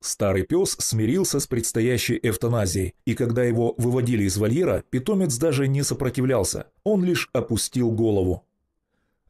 Старый пес смирился с предстоящей эвтаназией, и когда его выводили из вольера, питомец даже не сопротивлялся, он лишь опустил голову.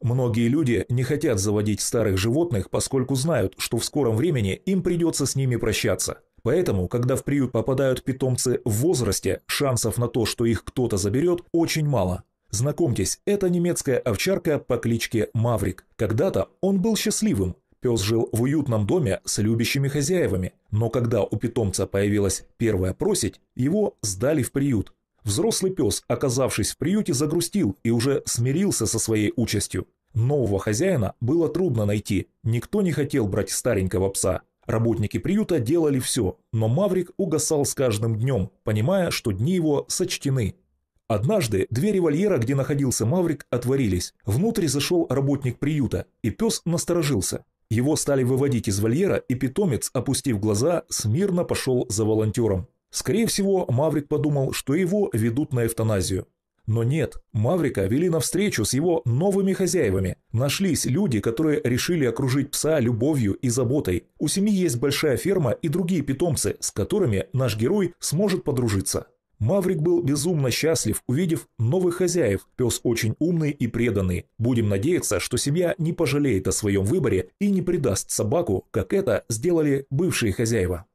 Многие люди не хотят заводить старых животных, поскольку знают, что в скором времени им придется с ними прощаться. Поэтому, когда в приют попадают питомцы в возрасте, шансов на то, что их кто-то заберет, очень мало. Знакомьтесь, это немецкая овчарка по кличке Маврик. Когда-то он был счастливым. Пес жил в уютном доме с любящими хозяевами, но когда у питомца появилась первая просить, его сдали в приют. Взрослый пес, оказавшись в приюте, загрустил и уже смирился со своей участью. Нового хозяина было трудно найти, никто не хотел брать старенького пса. Работники приюта делали все, но Маврик угасал с каждым днем, понимая, что дни его сочтены – Однажды двери вольера, где находился Маврик, отворились. Внутрь зашел работник приюта, и пес насторожился. Его стали выводить из вольера, и питомец, опустив глаза, смирно пошел за волонтером. Скорее всего, Маврик подумал, что его ведут на эвтаназию. Но нет, Маврика вели навстречу с его новыми хозяевами. Нашлись люди, которые решили окружить пса любовью и заботой. У семьи есть большая ферма и другие питомцы, с которыми наш герой сможет подружиться. Маврик был безумно счастлив, увидев новых хозяев. Пес очень умный и преданный. Будем надеяться, что семья не пожалеет о своем выборе и не предаст собаку, как это сделали бывшие хозяева.